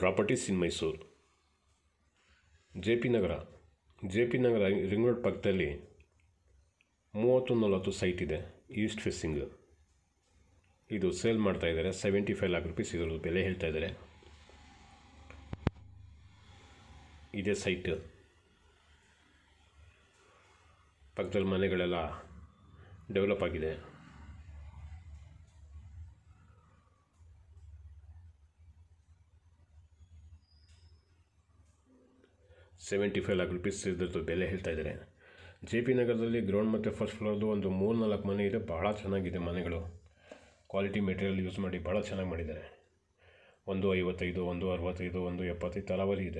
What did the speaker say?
properties in Mysuru J P Nagar J P Nagar ring road ಪಕ್ಕದಲ್ಲಿ ಮೂವತ್ತು ನಲವತ್ತು ಸೈಟ್ ಇದೆ ಈಸ್ಟ್ ಫೇಸಿಂಗ್ ಇದು ಸೇಲ್ ಮಾಡ್ತಾ ಇದ್ದಾರೆ ಸೆವೆಂಟಿ ಫೈವ್ ಲ್ಯಾಕ್ ರುಪೀಸ್ ಇದ್ರದ್ದು ಬೆಲೆ ಹೇಳ್ತಾ ಇದ್ದಾರೆ ಇದೇ ಸೈಟ್ ಪಕ್ಕದಲ್ಲಿ ಮನೆಗಳೆಲ್ಲ ಡೆವಲಪ್ ಆಗಿದೆ ಸೆವೆಂಟಿ ಫೈವ್ ಲ್ಯಾಕ್ ರುಪೀಸ್ ಇದ್ರದ್ದು ಬೆಲೆ ಹೇಳ್ತಾ ಇದ್ದಾರೆ ಜೆ ಪಿ ನಗರದಲ್ಲಿ ಗ್ರೌಂಡ್ ಮತ್ತು ಫಸ್ಟ್ ಫ್ಲೋರ್ದು ಒಂದು ಮೂರು ನಾಲ್ಕು ಮನೆ ಇದೆ ಭಾಳ ಚೆನ್ನಾಗಿದೆ ಮನೆಗಳು ಕ್ವಾಲಿಟಿ ಮೆಟೀರಿಯಲ್ ಯೂಸ್ ಮಾಡಿ ಭಾಳ ಚೆನ್ನಾಗಿ ಮಾಡಿದ್ದಾರೆ ಒಂದು ಐವತ್ತೈದು ಒಂದು ಅರವತ್ತೈದು ಒಂದು ಎಪ್ಪತ್ತೈದು ತರಾವರಿ ಇದೆ